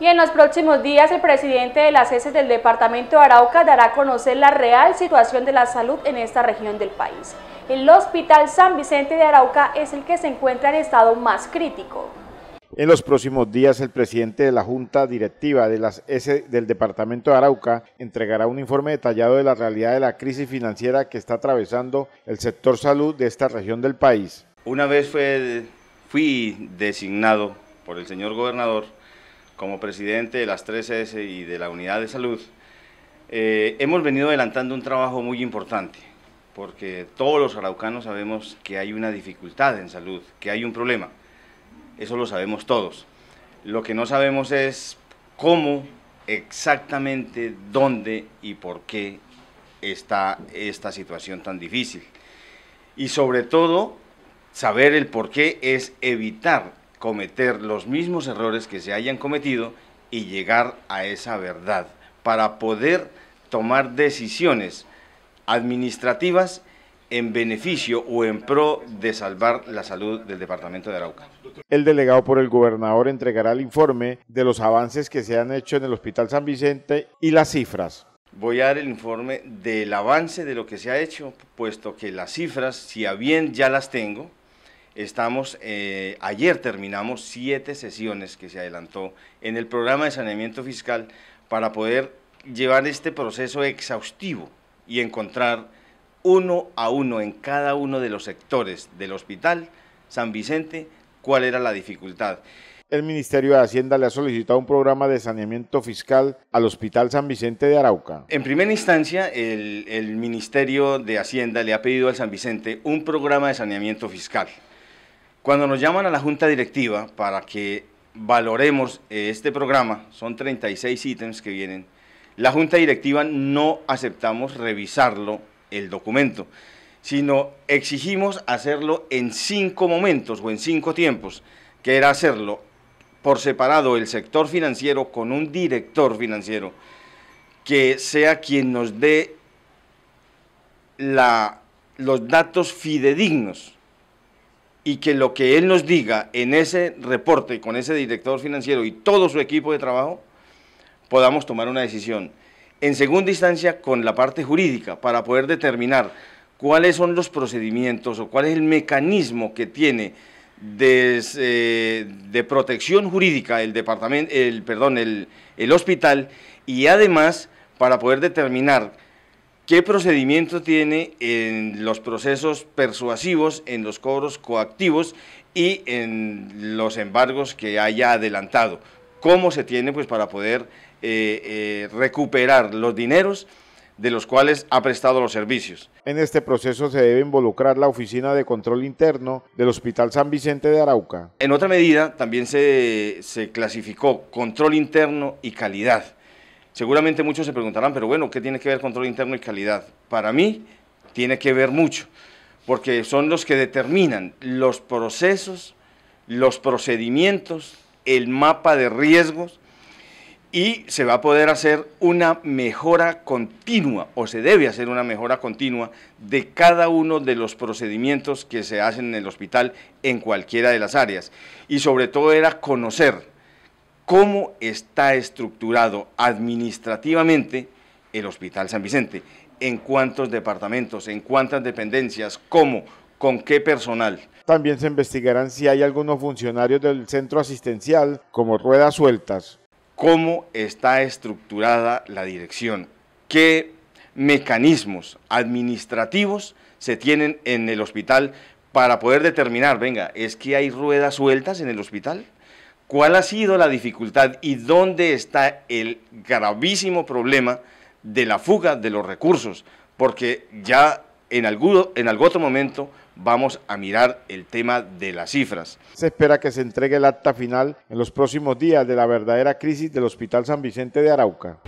y en los próximos días el presidente de las S del departamento de Arauca dará a conocer la real situación de la salud en esta región del país. El Hospital San Vicente de Arauca es el que se encuentra en estado más crítico. En los próximos días, el presidente de la Junta Directiva de las S del Departamento de Arauca entregará un informe detallado de la realidad de la crisis financiera que está atravesando el sector salud de esta región del país. Una vez fui designado por el señor gobernador como presidente de las 3S y de la unidad de salud, eh, hemos venido adelantando un trabajo muy importante, porque todos los araucanos sabemos que hay una dificultad en salud, que hay un problema. Eso lo sabemos todos. Lo que no sabemos es cómo, exactamente dónde y por qué está esta situación tan difícil. Y sobre todo, saber el por qué es evitar cometer los mismos errores que se hayan cometido y llegar a esa verdad para poder tomar decisiones administrativas en beneficio o en pro de salvar la salud del departamento de Arauca. El delegado por el gobernador entregará el informe de los avances que se han hecho en el Hospital San Vicente y las cifras. Voy a dar el informe del avance de lo que se ha hecho, puesto que las cifras, si a bien ya las tengo, Estamos, eh, ayer terminamos siete sesiones que se adelantó en el programa de saneamiento fiscal para poder llevar este proceso exhaustivo y encontrar uno a uno en cada uno de los sectores del hospital San Vicente cuál era la dificultad. El Ministerio de Hacienda le ha solicitado un programa de saneamiento fiscal al Hospital San Vicente de Arauca. En primera instancia, el Ministerio de Hacienda le ha pedido al San Vicente un programa de saneamiento fiscal. Cuando nos llaman a la junta directiva para que valoremos eh, este programa, son 36 ítems que vienen, la junta directiva no aceptamos revisarlo el documento, sino exigimos hacerlo en cinco momentos o en cinco tiempos, que era hacerlo por separado el sector financiero con un director financiero que sea quien nos dé los datos fidedignos y que lo que él nos diga en ese reporte con ese director financiero y todo su equipo de trabajo, podamos tomar una decisión. En segunda instancia, con la parte jurídica, para poder determinar cuáles son los procedimientos o cuál es el mecanismo que tiene de, eh, protección jurídica el departamento, el, perdón, el, el hospital y además para poder determinar ¿Qué procedimiento tiene en los procesos persuasivos, en los cobros coactivos y en los embargos que haya adelantado? ¿Cómo se tiene pues, para poder eh, eh, recuperar los dineros de los cuales ha prestado los servicios? En este proceso se debe involucrar la Oficina de Control Interno del Hospital San Vicente de Arauca. En otra medida, también se clasificó control interno y calidad Seguramente muchos se preguntarán, pero bueno, ¿qué tiene que ver control interno y calidad? Para mí tiene que ver mucho, porque son los que determinan los procesos, los procedimientos, el mapa de riesgos y se va a poder hacer una mejora continua o se debe hacer una mejora continua de cada uno de los procedimientos que se hacen en el hospital en cualquiera de las áreas. Y sobre todo era conocer cómo está estructurado administrativamente el Hospital San Vicente, en cuántos departamentos, en cuántas dependencias, cómo, con qué personal. También se investigarán si hay algunos funcionarios del centro asistencial como ruedas sueltas. ¿Cómo está estructurada la dirección? ¿Qué mecanismos administrativos se tienen en el hospital para poder determinar, venga, es que hay ruedas sueltas en el hospital? ¿Cuál ha sido la dificultad y dónde está el gravísimo problema de la fuga de los recursos? Porque ya en algún, en otro momento vamos a mirar el tema de las cifras. Se espera que se entregue el acta final en los próximos días de la verdadera crisis del Hospital San Vicente de Arauca.